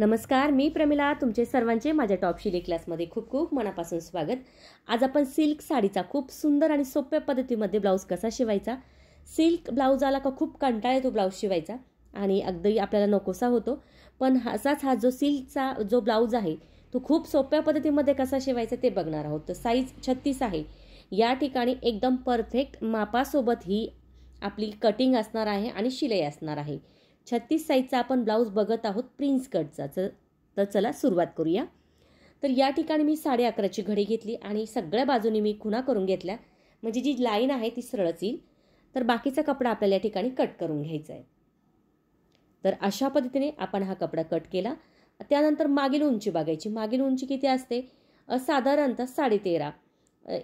नमस्कार मी प्रमिला तुमचे सर्वांचे माझ्या टॉप शिली क्लासमध्ये खूप खूप मनापासून स्वागत आज आपण सिल्क साडीचा खूप सुंदर आणि सोप्या पद्धतीमध्ये ब्लाऊज कसा शिवायचा सिल्क ब्लाऊज आला का खूप कंटाळ येतो ब्लाऊज शिवायचा आणि अगदी आपल्याला नकोसा होतो पण असाच हा जो सिल्कचा जो ब्लाऊज आहे तो खूप सोप्या पद्धतीमध्ये कसा शिवायचा ते बघणार आहोत तर साईज छत्तीस आहे या ठिकाणी एकदम परफेक्ट मापासोबत ही आपली कटिंग असणार आहे आणि शिलाई असणार आहे छत्तीस साईजचा आपण ब्लाऊज बघत आहोत प्रिन्स कटचा तर चला सुरुवात करूया तर या ठिकाणी मी साडे अकराची घडी घेतली आणि सगळ्या बाजूने मी खुणा करून घेतल्या म्हणजे जी लाईन आहे ती सरळच येईल तर बाकीचा कपडा आपल्याला या ठिकाणी कट करून घ्यायचा आहे तर अशा पद्धतीने आपण हा कपडा कट केला त्यानंतर मागील उंची बघायची मागील उंची किती असते साधारणतः साडेतेरा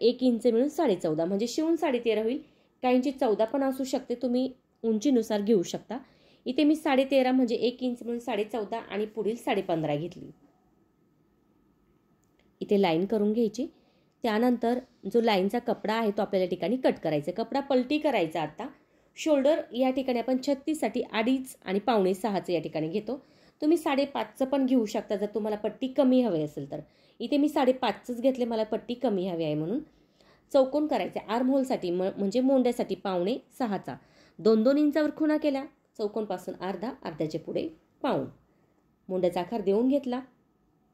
एक इंच मिळून चौदा म्हणजे शिवून तेरा होईल काहींची चौदा पण असू शकते तुम्ही उंचीनुसार घेऊ शकता इथे मी साडे तेरा म्हणजे एक इंच म्हणून साडे चौदा आणि पुढील साडे पंधरा घेतली इथे लाईन करून घ्यायची त्यानंतर जो लाईनचा कपडा आहे तो आपल्याला ठिकाणी कट करायचा कपडा पलटी करायचा आता शोल्डर या ठिकाणी आपण छत्तीससाठी अडीच आणि पावणे सहाचं या ठिकाणी घेतो तुम्ही साडेपाचचं पण घेऊ शकता जर तुम्हाला पट्टी कमी हवी असेल तर इथे मी साडेपाचचंच घेतले मला पट्टी कमी हवी आहे म्हणून चौकोन करायचे आर्महोलसाठी म म्हणजे मोंड्यासाठी पावणे सहाचा दोन दोन इंचावर खुणा केल्या चौकोनपासून अर्धा अर्ध्याचे पुढे पाऊण मुंड्याचा आकार देऊन घेतला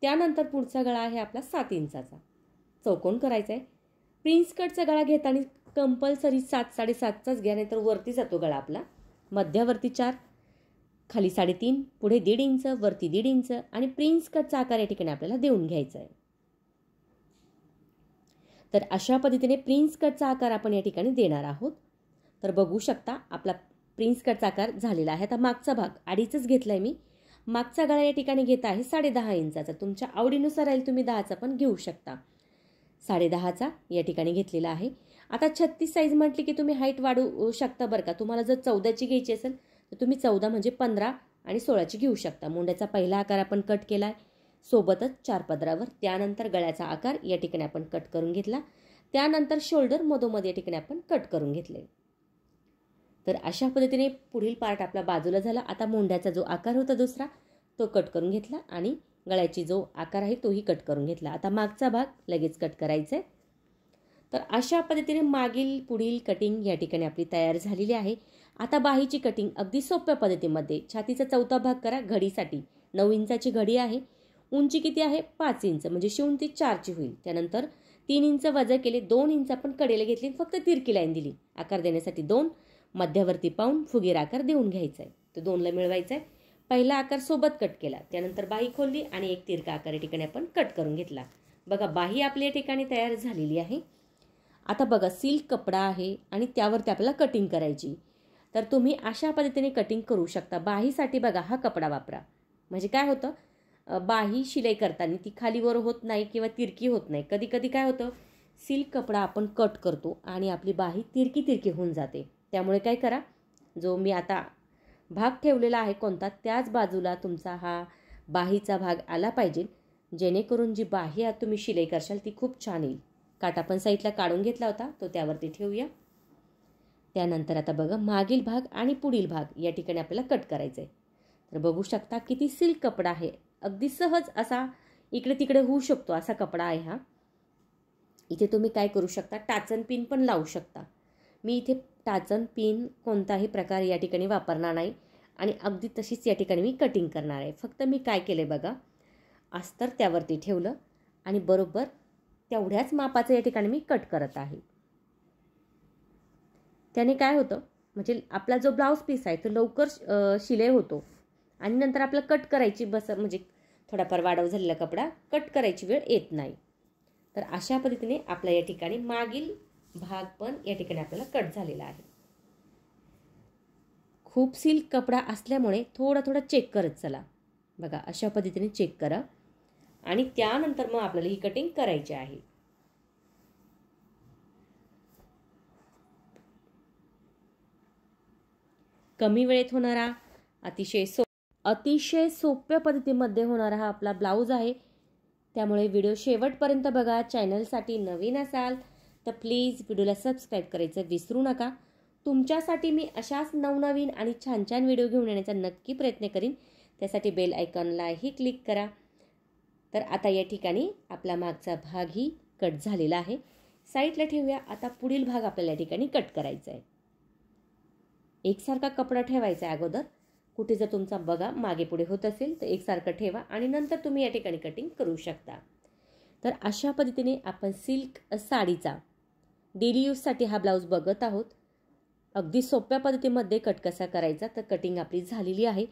त्यानंतर पुढचा गळा आहे आपला सात इंचाचा चौकोन करायचा आहे प्रिन्स कटचा गळा घेताना कंपल्सरी सात साडेसातचाच घ्या नाही तर वरती जातो गळा आपला मध्यावरती चार खाली साडेतीन पुढे दीड इंच वरती दीड इंच आणि प्रिन्स कटचा आकार या ठिकाणी आपल्याला देऊन घ्यायचा आहे तर अशा पद्धतीने प्रिन्स कटचा आकार आपण या ठिकाणी देणार आहोत तर बघू शकता आपला प्रिन्स कट आकार झालेला आहे आता मागचा भाग अडीचच घेतला आहे मी मागचा गळा या ठिकाणी घेत आहे साडेदहा इंचाचा तुमच्या आवडीनुसार राहील तुम्ही दहाचा पण घेऊ शकता साडेदहाचा या ठिकाणी घेतलेला आहे आता छत्तीस साईज म्हटली की तुम्ही हाईट वाढवू शकता बरं का तुम्हाला जर चौदाची घ्यायची असेल तर तुम्ही चौदा म्हणजे पंधरा आणि सोळाची घेऊ शकता मुंड्याचा पहिला आकार आपण कट केला आहे सोबतच चार पदरावर त्यानंतर गळ्याचा आकार या ठिकाणी आपण कट करून घेतला त्यानंतर शोल्डर मधोमध या ठिकाणी आपण कट करून घेतले तर अशा पद्धतीने पुढील पार्ट आपला बाजूला झाला आता मोंढ्याचा जो आकार होता दुसरा तो कट करून घेतला आणि गळ्याची जो आकार आहे तोही कट करून घेतला आता मागचा भाग लगेच कट करायचा आहे तर अशा पद्धतीने मागील पुढील कटिंग या ठिकाणी आपली तयार झालेली आहे आता बाहीची कटिंग अगदी सोप्या पद्धतीमध्ये छातीचा चौथा भाग करा घडीसाठी नऊ इंचाची घडी आहे उंची किती आहे पाच इंच म्हणजे शिवून ती चारची होईल त्यानंतर तीन इंच वजा केले दोन इंच आपण कडेला घेतली फक्त तिरकी लाईन दिली आकार देण्यासाठी दोन मध्यवर्ती पाहून फुगीर आकार देऊन घ्यायचा आहे तो दोनला मिळवायचा आहे पहिला आकार सोबत कट केला त्यानंतर बाही खोलली आणि एक तिरका आकार या ठिकाणी आपण कट करून घेतला बघा बाही आपल्या ठिकाणी तयार झालेली आहे आता बघा सिल्क कपडा आहे आणि त्यावरती आपल्याला कटिंग करायची तर तुम्ही अशा पद्धतीने कटिंग करू शकता बाहीसाठी बघा हा कपडा वापरा म्हणजे काय होतं बाही शिलाई करताना ती खालीवर होत नाही किंवा तिरकी होत नाही कधी कधी काय होतं सिल्क कपडा आपण कट करतो आणि आपली बाही तिरकी तिरकी होऊन जाते त्यामुळे काय करा जो मी आता भाग ठेवलेला आहे कोणता त्याच बाजूला तुमचा हा बाहीचा भाग आला पाहिजे जेणेकरून जी बाही आत तुम्ही शिलाई करशाल ती खूप छान येईल काटा पण साईडला काढून घेतला होता तो त्यावरती ठेवूया त्यानंतर आता बघा मागील भाग आणि पुढील भाग या ठिकाणी आपल्याला कट करायचं आहे तर बघू शकता किती सिल्क कपडा आहे अगदी सहज असा इकडे तिकडे होऊ शकतो असा कपडा आहे हा इथे तुम्ही काय करू शकता टाचन पिन पण लावू शकता मी इथे टाचन पिन कोणताही प्रकार या ठिकाणी वापरणार नाही आणि अगदी तशीच या ठिकाणी मी कटिंग करणार आहे फक्त मी काय केलं बघा अस्तर त्यावरती ठेवलं आणि बरोबर तेवढ्याच मापाचं या ठिकाणी मी कट करत आहे त्याने काय होतं म्हणजे आपला जो ब्लाऊज पीस आहे तो लवकर शिले होतो आणि नंतर आपलं कट करायची बस म्हणजे थोडाफार वाढव झालेला कपडा कट करायची वेळ येत नाही तर अशा पद्धतीने आपला या ठिकाणी मागील भाग पण या ठिकाणी आपल्याला कट झालेला आहे खूप सिल्क कपडा असल्यामुळे थोडा थोडा चेक करत चला बघा अशा पद्धतीने चेक करा आणि त्यानंतर मग आपल्याला ही कटिंग करायची आहे कमी वेळेत होणारा अतिशय सो अतिशय सोप्या पद्धतीमध्ये होणारा हा आपला ब्लाऊज आहे त्यामुळे व्हिडिओ शेवटपर्यंत बघा चॅनलसाठी नवीन असाल तर प्लीज व्हिडिओला सबस्क्राईब करायचं विसरू नका तुमच्यासाठी मी अशाच नवनवीन आणि छान छान व्हिडिओ घेऊन येण्याचा नक्की प्रयत्न करीन त्यासाठी बेल आयकॉनलाही क्लिक करा तर आता या ठिकाणी आपला मागचा भागही कट झालेला आहे साईडला ठेवूया आता पुढील भाग आपल्याला या ठिकाणी कट करायचा आहे एकसारखा कपडा ठेवायचा आहे अगोदर कुठे जर तुमचा बघा मागे पुढे होत असेल तर एकसारखं ठेवा आणि नंतर तुम्ही या ठिकाणी कटिंग करू शकता तर अशा पद्धतीने आपण सिल्क साडीचा डेली यूजसाठी हा ब्लाऊज बघत आहोत अगदी सोप्या पद्धतीमध्ये कट कसा करायचा तर कटिंग आपली झालेली आहे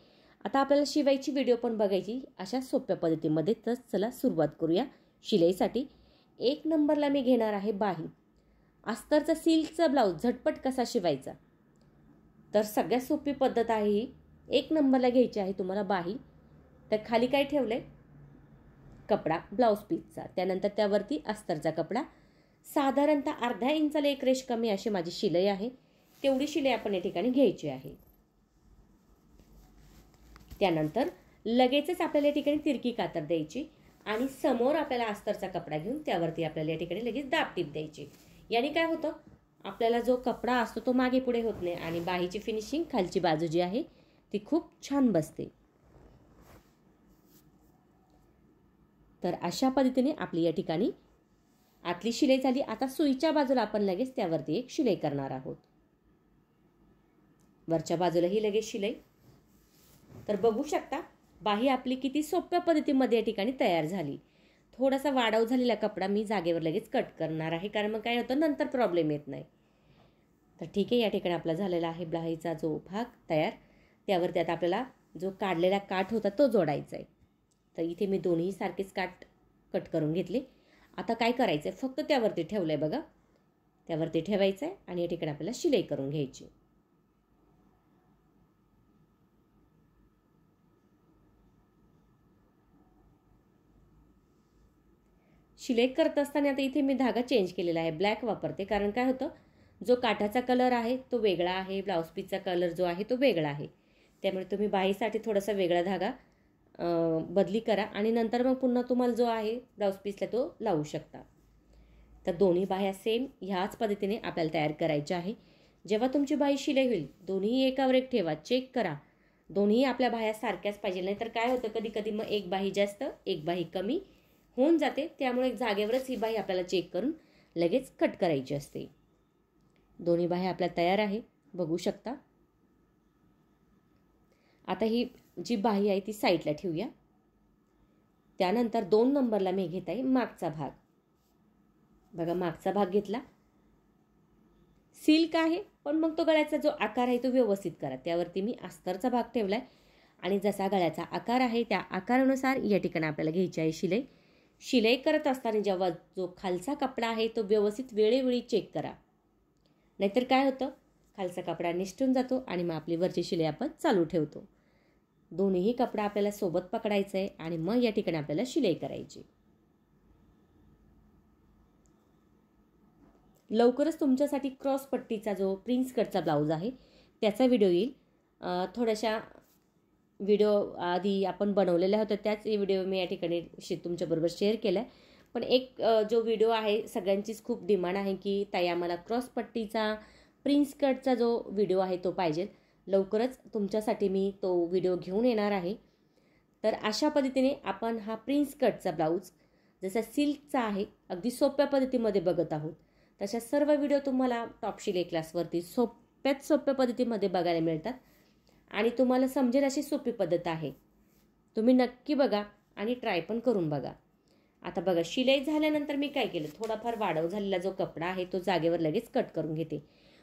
आता आपल्याला शिवायची व्हिडिओ पण बघायची अशा सोप्या पद्धतीमध्ये तर चला सुरुवात करूया शिलाईसाठी एक नंबरला मी घेणार आहे बाही अस्तरचा सिल्कचा ब्लाऊज झटपट कसा शिवायचा तर सगळ्यात सोपी पद्धत आहे ही एक नंबरला घ्यायची आहे तुम्हाला बाही तर खाली काय ठेवलं आहे कपडा ब्लाऊज पीसचा त्यानंतर त्यावरती अस्तरचा कपडा साधारणतः अर्धा इंचाला एक रेश कमी अशी माझी शिलाई आहे तेवढी शिलाई आपण या ठिकाणी घ्यायची आहे त्यानंतर लगेचच आपल्याला या ठिकाणी तिरकी कातर द्यायची आणि समोर आपल्याला अस्तरचा कपडा घेऊन त्यावरती आपल्याला या ठिकाणी लगेच दाब टीप द्यायची याने काय होतं आपल्याला जो कपडा असतो तो मागे पुढे होत नाही आणि बाहीची फिनिशिंग खालची बाजू जी आहे ती खूप छान बसते तर अशा पद्धतीने आपली या ठिकाणी आतली शिलाई झाली आता सुईच्या बाजूला आपण लगेच त्यावरती एक शिलाई करणार आहोत वरच्या बाजूलाही लगेच शिलाई तर बघू शकता बाही आपली किती सोप्या पद्धतीमध्ये या ठिकाणी तयार झाली थोडासा वाढव झालेला कपडा मी जागेवर लगेच कट करणार आहे कारण मग काय होतं नंतर प्रॉब्लेम येत नाही तर ठीक आहे या ठिकाणी आपला झालेला आहे ब्लाहीचा जो भाग तयार त्यावर त्यात आपल्याला जो काढलेला काठ होता तो जोडायचा आहे तर इथे मी दोन्ही सारखेच काठ कट करून घेतले आता काय करायचं आहे फक्त त्यावरती ठेवलं आहे बघा त्यावरती ठेवायचं आहे आणि या ठिकाणी आपल्याला शिलाई करून घ्यायची शिलाई करत असताना आता इथे मी धागा चेंज केलेला आहे ब्लॅक वापरते कारण काय होतं जो काठाचा कलर आहे तो वेगळा आहे ब्लाऊज पीसचा कलर जो आहे तो वेगळा आहे त्यामुळे तुम्ही बाईसाठी थोडासा वेगळा धागा बदली करा आणि नंतर मग पुन्हा तुम्हाला जो आहे ब्लाऊज पीसला तो लावू शकता तर दोन्ही बाह्या सेम ह्याच पद्धतीने आपल्याला तयार करायच्या आहे जेव्हा तुमची बाई शिले होईल दोन्ही एकावर एक ठेवा चेक करा दोन्ही आपल्या बाह्या सारख्याच पाहिजे नाही तर काय होतं कधी कधी मग एक बाही जास्त एक बाही कमी होऊन जाते त्यामुळे जागेवरच ही बाही आपल्याला चेक करून लगेच कट करायची असते दोन्ही बाह्या आपल्या तयार आहे बघू शकता आता ही जी बाही आहे ती साईडला ठेवूया त्यानंतर दोन नंबरला मी घेत आहे मागचा भाग बघा मागचा भाग घेतला सिल्क आहे पण मग तो गळ्याचा जो आकार आहे तो व्यवस्थित करा त्यावरती मी अस्तरचा भाग ठेवला आहे आणि जसा गळ्याचा आकार आहे त्या आकारानुसार या ठिकाणी आपल्याला घ्यायची आहे शिलाई शिलाई करत असताना जेव्हा जो खालचा कपडा आहे तो व्यवस्थित वेळेवेळी चेक करा नाहीतर काय होतं खालचा कपडा निष्ठून जातो आणि मग आपली वरची शिलाई आपण चालू ठेवतो दोन्हीही कपडा आपल्याला सोबत पकडायचा आहे आणि मग या ठिकाणी आपल्याला शिलाई करायची लवकरच तुमच्यासाठी क्रॉस पट्टीचा जो प्रिन्स कटचा ब्लाऊज आहे त्याचा व्हिडिओ येईल थोड्याशा व्हिडिओ आधी आपण बनवलेल्या होत्या त्याच व्हिडिओ मी या ठिकाणी शे तुमच्याबरोबर शेअर केला पण एक जो व्हिडिओ आहे सगळ्यांचीच खूप डिमांड आहे की ताई आम्हाला क्रॉस पट्टीचा प्रिन्स कटचा जो व्हिडिओ आहे तो पाहिजे लवकरच तुमच्यासाठी मी तो व्हिडिओ घेऊन येणार आहे तर अशा पद्धतीने आपण हा प्रिन्स कटचा ब्लाऊज जसा सिल्कचा आहे अगदी सोप्या पद्धतीमध्ये बघत आहोत तशा सर्व व्हिडिओ तुम्हाला टॉपशील ए क्लासवरती सोप्यात सोप्या पद्धतीमध्ये बघायला मिळतात आणि तुम्हाला समजेल अशी सोपी पद्धत आहे तुम्ही नक्की बघा आणि ट्राय पण करून बघा आता बघा शिलाई झाल्यानंतर मी काय केलं थोडाफार वाढव झालेला जो कपडा आहे तो जागेवर लगेच कट करून घेते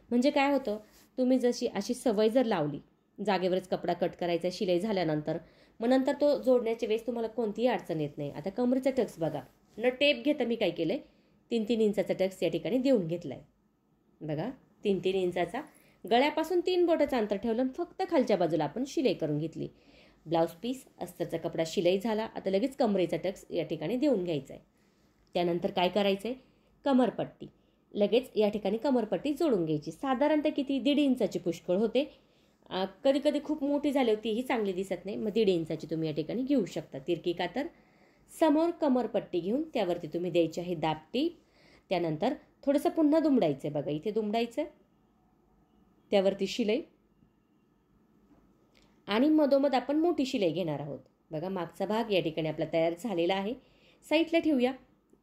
म्हणजे काय होतं तुम्ही जशी अशी सवय जर लावली जागेवरच कपडा कट करायचा शिलाई झाल्यानंतर मग नंतर तो जोडण्याच्या वेळेस तुम्हाला कोणतीही अडचण येत नाही आता कमरेचा टक्स बघा न टेप घेता मी काय केलं आहे तीन तीन इंचाचा टक्स या ठिकाणी देऊन घेतला आहे बघा तीन तीन इंचाचा गळ्यापासून तीन बोटाचं अंतर ठेवलं फक्त खालच्या बाजूला आपण शिलाई करून घेतली ब्लाऊज पीस अस्तरचा कपडा शिलाई झाला आता लगेच कमरेचा टक्स या ठिकाणी देऊन घ्यायचा आहे त्यानंतर काय करायचं आहे कमरपट्टी लगेच या ठिकाणी कमरपट्टी जोडून घ्यायची साधारणतः किती दीड इंचाची पुष्कळ होते कधी कधी खूप मोठी झाली होती ही चांगली दिसत नाही मग दीड इंचाची तुम्ही या ठिकाणी घेऊ शकता तिरकी कातर समोर कमरपट्टी घेऊन त्यावरती तुम्ही द्यायची आहे दापटी त्यानंतर थोडंसं पुन्हा दुमडायचं बघा इथे दुमडायचं त्यावरती शिलाई आणि मधोमध आपण मोठी शिलाई घेणार आहोत बघा मागचा भाग या ठिकाणी आपला तयार झालेला आहे साईडला ठेवूया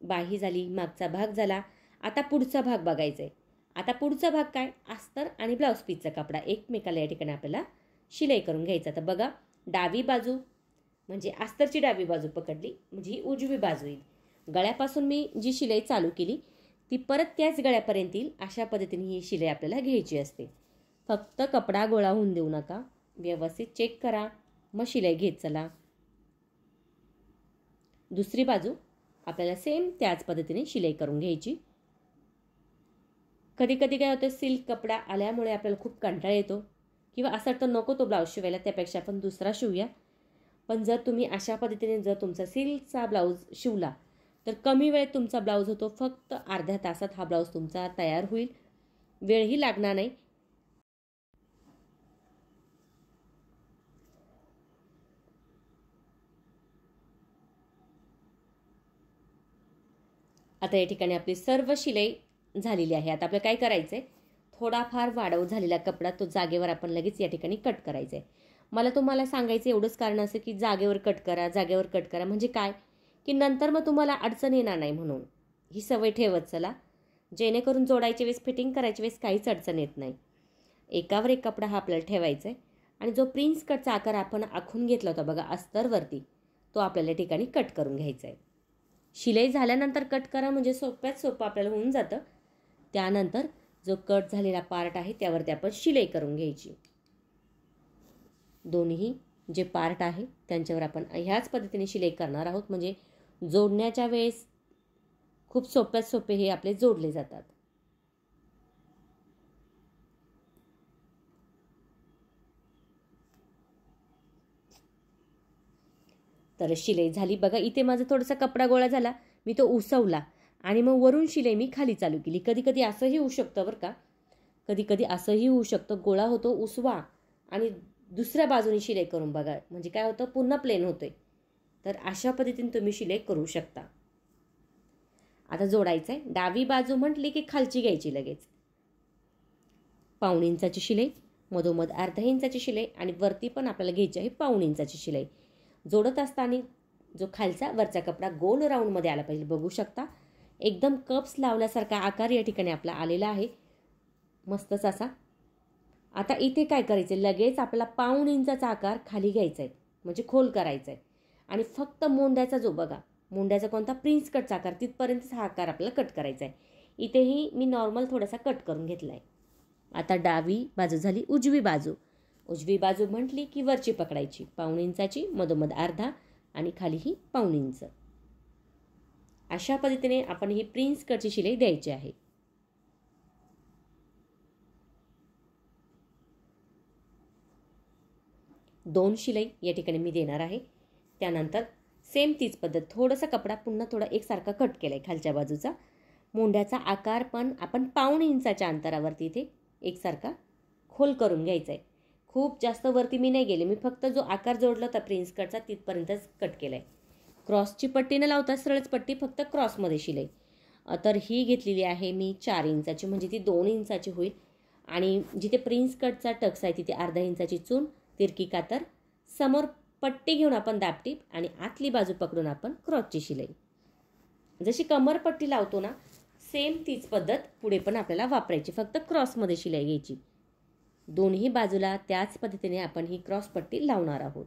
बाही झाली मागचा भाग झाला आता पुढचा भाग बघायचा आहे आता पुढचा भाग काय अस्तर आणि ब्लाऊज पीसचा कपडा एकमेकाला या ठिकाणी आपल्याला शिलाई करून घ्यायचा तर बघा डावी बाजू म्हणजे अस्तरची डावी बाजू पकडली म्हणजे ही उजवी बाजू येईल गळ्यापासून मी जी शिलाई चालू केली ती परत त्याच गळ्यापर्यंत येईल अशा पद्धतीने ही शिलाई आपल्याला घ्यायची असते फक्त कपडा गोळा होऊन देऊ नका व्यवस्थित चेक करा मग शिलाई घेत चला दुसरी बाजू आपल्याला सेम त्याच पद्धतीने शिलाई करून घ्यायची कधी कधी काय होतं सिल्क कपडा आल्यामुळे आपल्याला खूप कंटाळा येतो किंवा असं वाटतं नको तो ब्लाऊज शिवायला त्यापेक्षा आपण दुसरा शिवूया पण जर तुम्ही अशा पद्धतीने जर तुमचा सिल्कचा ब्लाऊज शिवला तर कमी वेळेत तुमचा ब्लाऊज होतो फक्त अर्ध्या तासात हा ब्लाऊज तुमचा तयार होईल वेळही लागणार नाही आता या ठिकाणी आपली सर्व शिलाई झालेली आहे आता आपल्याला काय करायचं आहे थोडाफार वाढव झालेला कपडा तो जागेवर आपण लगेच या ठिकाणी कट करायचा आहे मला तुम्हाला सांगायचं एवढंच कारण असं की जागेवर कट करा जागेवर कट करा म्हणजे काय की नंतर मग तुम्हाला अडचण येणार नाही म्हणून ही सवय ठेवत चला जेणेकरून जोडायच्या वेळेस फिटिंग करायच्या वेळेस काहीच अडचण येत नाही एकावर एक कपडा हा आपल्याला ठेवायचा आहे आणि जो प्रिन्स कटचा आकार आपण आखून घेतला होता बघा अस्तरवरती तो आपल्याला ठिकाणी कट करून घ्यायचा आहे शिलाई झाल्यानंतर कट करा म्हणजे सोप्यात सोपं आपल्याला होऊन जातं त्यानंतर जो कट झालेला पार्ट आहे त्यावरती आपण शिलाई करून घ्यायची दोन्ही जे पार्ट आहे त्यांच्यावर आपण ह्याच पद्धतीने शिलाई करणार आहोत म्हणजे जोडण्याच्या वेळेस खूप सोप्यात सोपे हे आपले जोडले जातात तर शिलाई झाली बघा इथे माझा थोडासा कपडा गोळा झाला मी तो उसवला आणि मग वरून शिलाई मी खाली चालू केली कधी कधी असंही होऊ शकतं बरं का कधी कधी असंही होऊ शकतं गोळा होतो उसवा आणि दुसऱ्या बाजूने शिलाई करून बघा म्हणजे काय होतं पुन्हा प्लेन होते तर अशा पद्धतीने तुम्ही शिलाई करू शकता आता जोडायचं आहे डावी बाजू म्हटली की खालची घ्यायची लगेच पाऊण इंचाची शिलाई मधोमध अर्धा इंचाची शिलाई आणि वरती पण आपल्याला घ्यायची आहे पाऊण इंचाची शिलाई जोडत असताना जो खालचा वरचा कपडा गोल राऊंडमध्ये आला पाहिजे बघू शकता एकदम कप्स लावल्यासारखा आकार या ठिकाणी आपला आलेला आहे मस्तच असा आता इथे काय करायचं लगेच आपला पाऊण इंचाचा आकार खाली घ्यायचा आहे म्हणजे खोल करायचा आहे आणि फक्त मोंड्याचा जो बघा मोंड्याचा कोणता प्रिन्स कटचा आकार तिथपर्यंतचा हा आकार आपल्याला कट करायचा आहे इथेही मी नॉर्मल थोडासा कट करून घेतला आहे आता डावी बाजू झाली उजवी बाजू उजवी बाजू म्हटली की वरची पकडायची पाऊण इंचाची मधोमध अर्धा आणि खालीही पाऊण इंच अशा पद्धतीने आपण ही प्रिन्स कटची शिलाई द्यायची आहे दोन शिलाई या ठिकाणी मी देणार आहे त्यानंतर सेम तीच पद्धत थोडासा कपडा पुन्हा थोडा एकसारखा कट केला आहे खालच्या बाजूचा मोंढ्याचा आकार पण आपण पाऊण इंचाच्या अंतरावरती इथे एकसारखा खोल करून घ्यायचा आहे खूप जास्त वरती मी नाही गेले मी फक्त जो आकार जोडला होता प्रिन्स कटचा तिथपर्यंतच कट केला आहे क्रॉसची पट्टी न लावता सरळच पट्टी फक्त क्रॉसमध्ये शिलाई तर ही घेतलेली आहे मी चार इंचाची म्हणजे ती दोन इंचाची होईल आणि जिथे प्रिन्स कटचा टक्स आहे तिथे अर्धा इंचाची चून तिरकी कातर समोर पट्टी घेऊन आपण दापटीप आणि आतली बाजू पकडून आपण क्रॉसची शिलाई जशी कमर पट्टी लावतो ना सेम तीच पद्धत पुढे पण आपल्याला वापरायची फक्त क्रॉसमध्ये शिलाई घ्यायची दोन्ही बाजूला त्याच पद्धतीने आपण ही क्रॉस पट्टी लावणार आहोत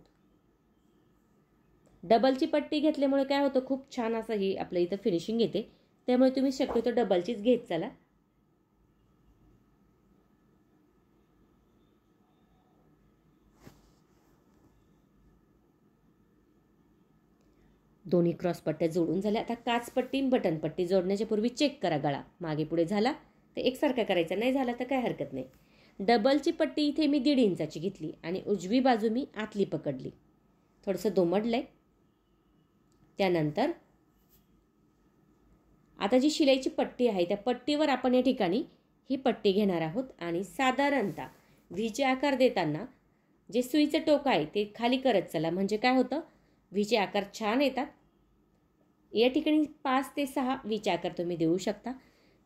डबलची पट्टी घेतल्यामुळे काय होतं खूप छान असं ही आपलं इथं फिनिशिंग येते त्यामुळे तुम्ही शक्यतो डबलचीच घेत चला दोन्ही पट्ट्या जोडून झाल्या आता काच काचपट्टी बटनपट्टी जोडण्याच्या पूर्वी चेक करा गळा मागे पुढे झाला तर एकसारखा करायचा नाही झाला तर काय हरकत नाही डबलची पट्टी इथे मी दीड इंचाची घेतली आणि उजवी बाजू मी आतली पकडली थोडंसं दोमडलं आहे त्यानंतर आता जी शिलाईची पट्टी आहे त्या पट्टीवर आपण या ठिकाणी ही पट्टी घेणार आहोत आणि साधारणतः व्हीचे आकार देताना जे सुईचं टोक आहे ते खाली करत चला म्हणजे काय होतं व्हीचे आकार छान येतात या ठिकाणी पाच ते सहा व्हीचे आकार तुम्ही देऊ शकता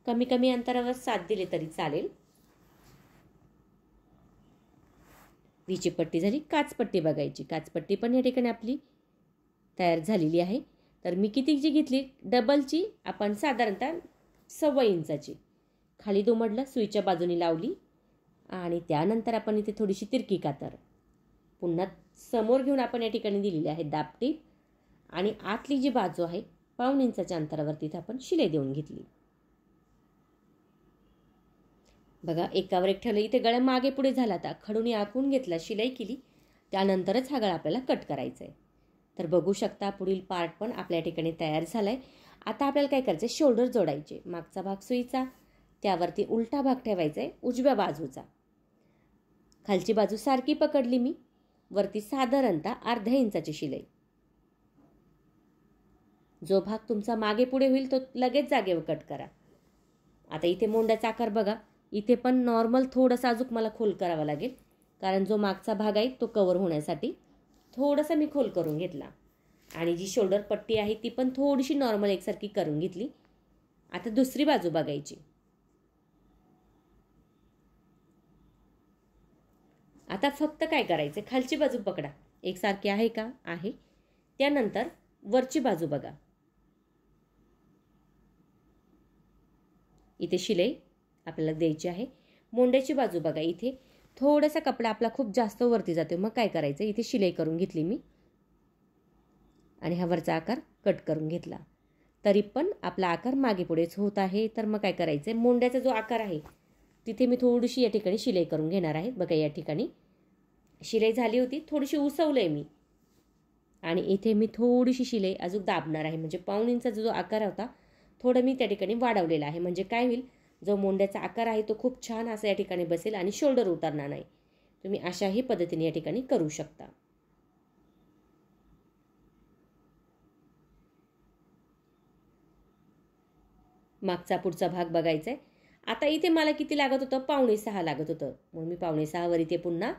कमी कमी अंतरावर साथ दिले तरी चालेल व्हीची पट्टी झाली काचपट्टी बघायची काचपट्टी पण या ठिकाणी आपली तयार झालेली आहे तर मी कितीची घेतली डबलची आपण साधारणतः सव्वा इंचाची खाली दुमडलं सुईच्या बाजूने लावली आणि त्यानंतर आपण इथे थोडीशी तिरकी कातर पुन्हा समोर घेऊन आपण या ठिकाणी दिलेली आहे दापटी आणि आतली जी बाजू आहे पाऊन इंचाच्या अंतरावर तिथे आपण शिलाई देऊन घेतली बघा एकावर एक ठेवलं इथे गळा मागे पुढे झाला आता खडून आखून घेतला शिलाई केली त्यानंतरच हा गळा आपल्याला कट करायचा आहे तर बघू शकता पुढील पार्ट पण आपल्या ठिकाणी तयार झाला आहे आता आपल्याला काय करायचं आहे शोल्डर जोडायचे मागचा भाग सुईचा त्यावरती उलटा भाग ठेवायचा आहे उजव्या बाजूचा खालची बाजू सारखी पकडली मी वरती साधारणतः अर्ध्या इंचाची शिलाई जो भाग तुमचा मागे पुढे होईल तो लगेच जागेवर कट करा आता इथे मोंड्याचा आकार बघा इथे पण नॉर्मल थोडंसं अजूक मला खोल करावा लागेल कारण जो मागचा भाग आहे तो कवर होण्यासाठी थोडासा मी खोल करून घेतला आणि जी शोल्डर पट्टी आहे ती पण थोडीशी नॉर्मल एकसारखी करून घेतली आता दुसरी बाजू बघायची आता फक्त काय करायचं खालची बाजू पकडा एकसारखी आहे का आहे त्यानंतर वरची बाजू बघा इथे शिलाई आपल्याला द्यायची आहे मोंड्याची बाजू बघा इथे थोडासा कपडा आपला खूप जास्त वरती जातो मग काय करायचं इथे शिलाई करून घेतली मी आणि हा वरचा आकार कट करून घेतला तरी पण आपला आकार मागे पुढेच होत आहे तर मग काय करायचं आहे मोंड्याचा जो आकार आहे तिथे मी थोडीशी या ठिकाणी शिलाई करून घेणार आहे बघा या ठिकाणी शिलाई झाली होती थोडीशी उसवलं आहे मी आणि इथे मी थोडीशी शिलाई अजून दाबणार आहे म्हणजे पाऊण इंचा जो आकार होता थोडं मी त्या ठिकाणी वाढवलेला आहे म्हणजे काय होईल जो मोंड्याचा आकार आहे तो खूप छान असा या ठिकाणी बसेल आणि शोल्डर उतरणार नाही तुम्ही अशाही पद्धतीने या ठिकाणी करू शकता मागचा पुढचा भाग बघायचा आहे आता इथे मला किती लागत होतं पावणे सहा लागत होतं म्हणून मी पावणे सहावर इथे पुन्हा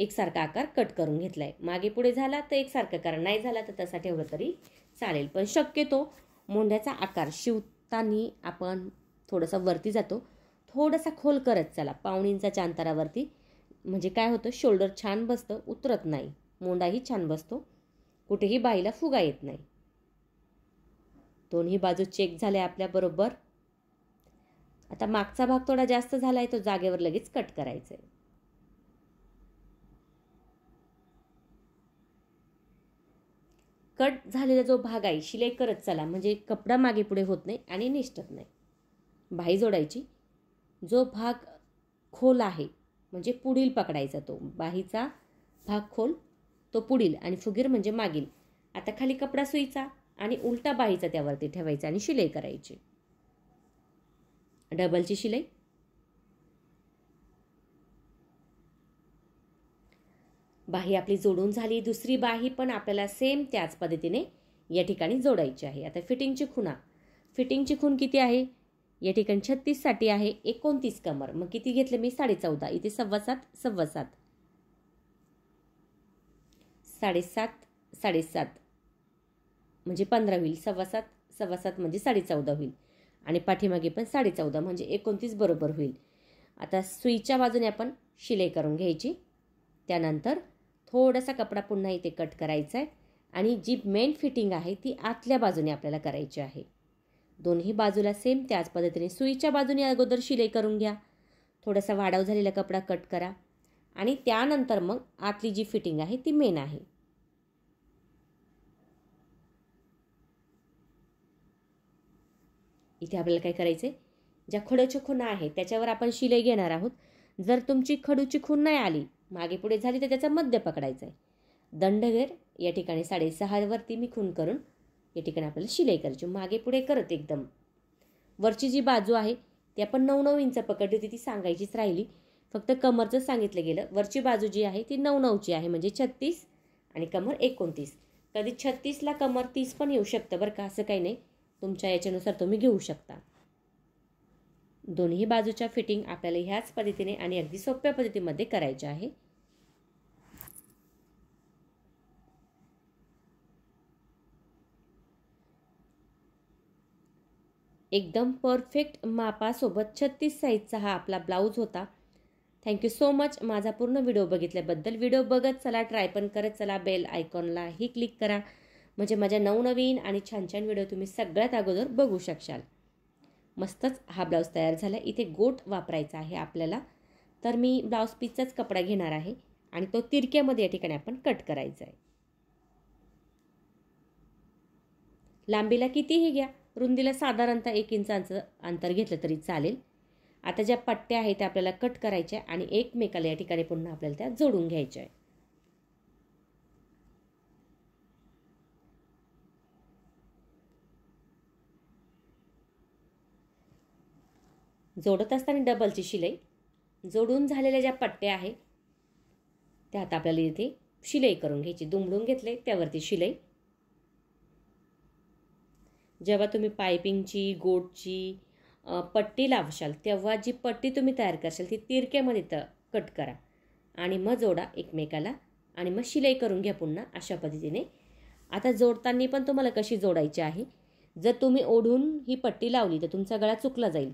एकसारखा आकार कट करून घेतला आहे मागे पुढे झाला तर एकसारखा कारण नाही झाला तर तसा ठेवलं तरी चालेल पण शक्यतो मोंढ्याचा आकार शिवतानी आपण थोडासा वरती जातो थोडासा खोल करत चला पाऊण इंचाच्या अंतरावरती म्हणजे काय होतं शोल्डर छान बसतं उतरत नाही मोंडाही छान बसतो कुठेही बाईला फुगा येत नाही दोन्ही बाजू चेक झाल्या आपल्याबरोबर आता मागचा भाग थोडा जास्त झाला आहे तो जागेवर लगेच कट करायचा आहे कट झालेला जो भाग आहे शिलाई करत चला म्हणजे कपडा मागे पुढे होत नाही आणि निष्ठत नाही बाही जोडायची जो भाग खोल आहे म्हणजे पुढील पकडायचा तो बाहीचा भाग खोल तो पुढील आणि फुगीर म्हणजे मागील आता खाली कपडा सुईचा आणि उलटा बाहीचा त्यावरती ठेवायचा आणि शिलाई करायची डबलची शिलाई बाही आपली जोडून झाली दुसरी बाही पण आपल्याला सेम त्याच पद्धतीने या ठिकाणी जोडायची आहे आता फिटिंगची खुणा फिटिंगची खून किती आहे या ठिकाणी छत्तीससाठी आहे एकोणतीस कमर मग किती घेतलं मी साडेचौदा इथे सव्वा सात सव्वा सात साडेसात साडेसात म्हणजे पंधरा होईल सव्वा सात सव्वा सात म्हणजे साडेचौदा होईल आणि पाठीमागे पण साडेचौदा म्हणजे एकोणतीस बरोबर होईल आता सुईच्या बाजूने आपण शिलाई करून घ्यायची त्यानंतर थोडासा कपडा पुन्हा इथे कट करायचा आहे आणि जी मेन फिटिंग आहे ती आतल्या बाजूने आपल्याला करायची आहे दोन्ही बाजूला सेम त्याच पद्धतीने सुईच्या बाजूने अगोदर शिलाई करून घ्या थोडासा वाढाव झालेला कपडा कट करा आणि त्यानंतर मग आतली जी फिटिंग आहे ती मेन आहे इथे आपल्याला काय करायचे ज्या खडूच्या खुणा आहे त्याच्यावर आपण शिलाई घेणार आहोत जर तुमची खडूची खूण नाही आली मागे पुढे झाली तर त्याचा मध्य पकडायचा आहे दंडघेर या ठिकाणी साडेसहावरती मी खून करून या ठिकाणी आपल्याला शिलाई करायची मागे पुढे करत एकदम वरची जी बाजू आहे ती आपण नऊ नऊ इंच पकडली होती ती सांगायचीच राहिली फक्त कमरचं सांगितलं गेलं वरची बाजू जी आहे ती नऊ नऊची आहे म्हणजे छत्तीस आणि कमर एकोणतीस कधी छत्तीसला कमर तीस पण येऊ शकतं बरं का असं काही नाही तुमच्या याच्यानुसार तुम्ही घेऊ शकता दोन्ही बाजूच्या फिटिंग आपल्याला ह्याच पद्धतीने आणि अगदी सोप्या पद्धतीमध्ये करायच्या आहे एकदम परफेक्ट मापासोबत छत्तीस साईजचा हा आपला ब्लाऊज होता थँक्यू सो मच माझा पूर्ण व्हिडिओ बघितल्याबद्दल व्हिडिओ बघत चला ट्राय पण करत चला बेल आयकॉनलाही क्लिक करा म्हणजे माझ्या नवनवीन आणि छान छान व्हिडिओ तुम्ही सगळ्यात अगोदर बघू शकशाल मस्तच हा ब्लाऊज तयार झाला इथे गोट वापरायचा आहे आपल्याला तर मी ब्लाऊज पीसचाच कपडा घेणार आहे आणि तो तिरक्यामध्ये या ठिकाणी आपण कट करायचा आहे लांबीला कितीही घ्या रुंदीला साधारणतः एक इंचांचं अंतर घेतलं तरी चालेल आता ज्या पट्ट्या आहेत त्या आपल्याला कट करायच्या आणि एकमेकाला या ठिकाणी पुन्हा आपल्याला त्या जोडून घ्यायच्या आहे जोडत असताना डबलची शिलाई जोडून झालेल्या ज्या पट्ट्या आहेत त्या आता आपल्याला इथे शिलाई करून घ्यायची दुमडून घेतले त्यावरती शिलाई जेव्हा तुम्ही पायपिंगची गोटची पट्टी लावशाल तेव्हा जी पट्टी तुम्ही तयार करशाल ती तिरक्यामध्ये त कट करा आणि मग जोडा एकमेकाला आणि मग शिलाई करून घ्या पुन्हा अशा पद्धतीने आता जोडताना पण तुम्हाला कशी जोडायची आहे जर तुम्ही ओढून ही पट्टी लावली तर तुमचा गळा चुकला जाईल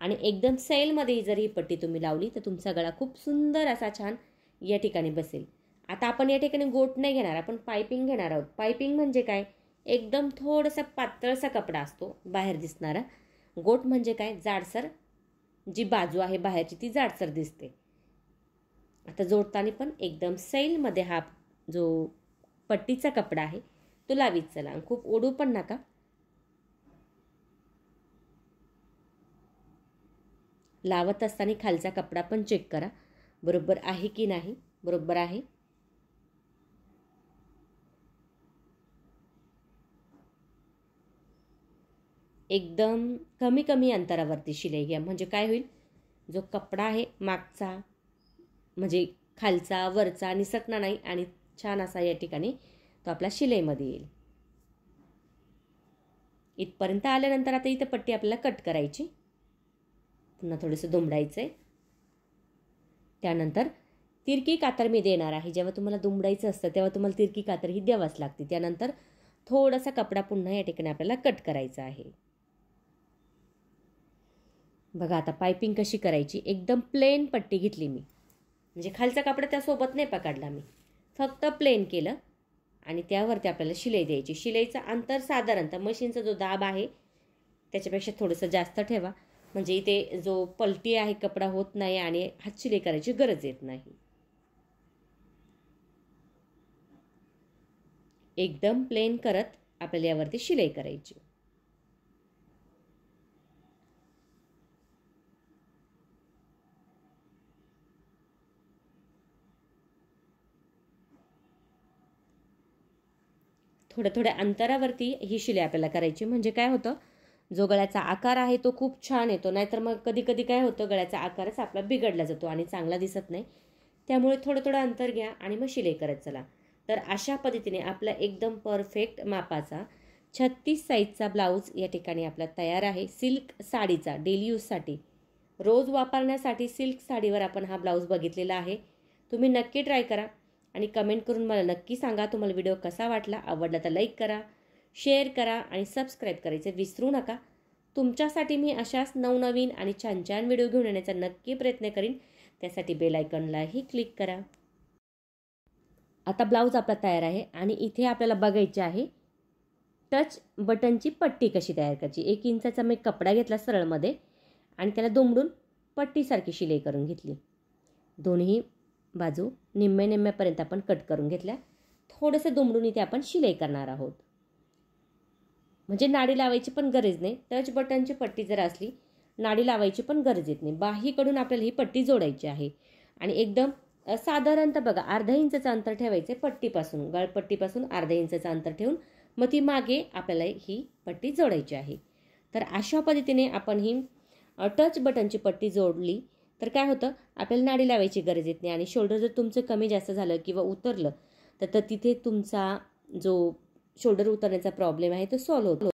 आणि एकदम सैलमध्ये जर ही पट्टी तुम्ही लावली तर तुमचा गळा खूप सुंदर असा छान या ठिकाणी बसेल आता आपण या ठिकाणी गोट नाही घेणार आपण पायपिंग घेणार आहोत पायपिंग म्हणजे काय एकदम थोडासा पातळसा कपडा असतो बाहेर दिसणारा गोट म्हणजे काय जाडसर जी बाजू आहे बाहेरची ती जाडसर दिसते आता जोडताना पण एकदम सैलमध्ये हा जो पट्टीचा कपडा आहे तो लावीत चला खूप ओढू पण नका लावत असताना खालचा कपडा पण चेक करा बरोबर आहे की नाही बरोबर आहे एकदम कमी कमी अंतरावरती शिलाई घ्या म्हणजे काय होईल जो कपडा आहे मागचा म्हणजे खालचा वरचा निसटणार नाही आणि छान असा या ठिकाणी तो आपला शिलाईमध्ये येईल इथपर्यंत आल्यानंतर आता इथं पट्टी आपल्याला कट करायची पुन्हा थोडंसं दुमडायचं आहे त्यानंतर तिरकी कातर मी देणार आहे जेव्हा तुम्हाला दुमडायचं असतं तेव्हा तुम्हाला तिरकी कातर ही द्यावाच लागते त्यानंतर थोडासा कपडा पुन्हा या ठिकाणी आपल्याला कट करायचा आहे बघा आता पायपिंग कशी करायची एकदम प्लेन पट्टी घेतली मी म्हणजे खालचा कापड त्यासोबत नाही पकडला मी फक्त प्लेन केलं आणि त्यावरती आपल्याला शिलाई द्यायची शिलाईचं अंतर साधारणतः मशीनचा जो दाब आहे त्याच्यापेक्षा थोडंसं जास्त ठेवा म्हणजे इथे जो पलटी आहे कपडा होत नाही आणि हात शिलाई करायची गरज येत नाही एकदम प्लेन करत आपल्याला यावरती शिलाई करायची थोड्या थोड्या अंतरावरती ही शिलाई आपल्याला करायची म्हणजे काय होतं जो गळ्याचा आकार आहे तो खूप छान येतो नाहीतर मग कधी कधी काय होतं गळ्याचा आकारच आपला बिघडला जातो आणि चांगला दिसत नाही त्यामुळे थोडं थोडं अंतर घ्या आणि मग शिलाई करत चला तर अशा पद्धतीने आपला एकदम परफेक्ट मापाचा छत्तीस साईजचा ब्लाऊज या ठिकाणी आपला तयार आहे सिल्क साडीचा डेली यूजसाठी रोज वापरण्यासाठी सिल्क साडीवर आपण हा ब्लाऊज बघितलेला आहे तुम्ही नक्की ट्राय करा आणि कमेंट करून मला नक्की सांगा तुम्हाला व्हिडिओ कसा वाटला आवडला तर लाईक करा शेअर करा आणि सबस्क्राईब करायचे विसरू नका तुमच्यासाठी मी अशाच नवनवीन आणि छान छान व्हिडिओ घेऊन येण्याचा नक्की प्रयत्न करीन त्यासाठी बेलायकनलाही क्लिक करा आता ब्लाऊज आपला तयार आहे आणि इथे आपल्याला बघायचे आहे टच बटनची पट्टी कशी तयार करायची एक इंचाचा मी कपडा घेतला सरळमध्ये आणि त्याला दुमडून पट्टीसारखी शिलाई करून घेतली दोन्ही बाजू निम्मे निम्म्यापर्यंत आपण कट करून घेतल्या थोडंसं दुमडून इथे आपण शिलाई करणार आहोत म्हणजे नाडी लावायची पण गरज नाही टच बटनची पट्टी जर असली नाडी लावायची पण गरज येत नाही बाहीकडून आपल्याला ही पट्टी जोडायची आहे आणि एकदम साधारणतः बघा अर्धा इंचचं अंतर ठेवायचं आहे पट्टीपासून गळपट्टीपासून अर्धा इंचचं अंतर ठेवून मग ती मागे आपल्याला ही पट्टी जोडायची आहे तर अशा पद्धतीने आपण ही टच बटनची पट्टी जोडली तर काय होतं आपल्याला नाडी लावायची गरज येत नाही आणि शोल्डर जर तुमचं कमी जास्त झालं किंवा उतरलं तर तिथे तुमचा जो शोल्डर उतरण्याचा प्रॉब्लेम आहे तो सॉल्व्ह होतो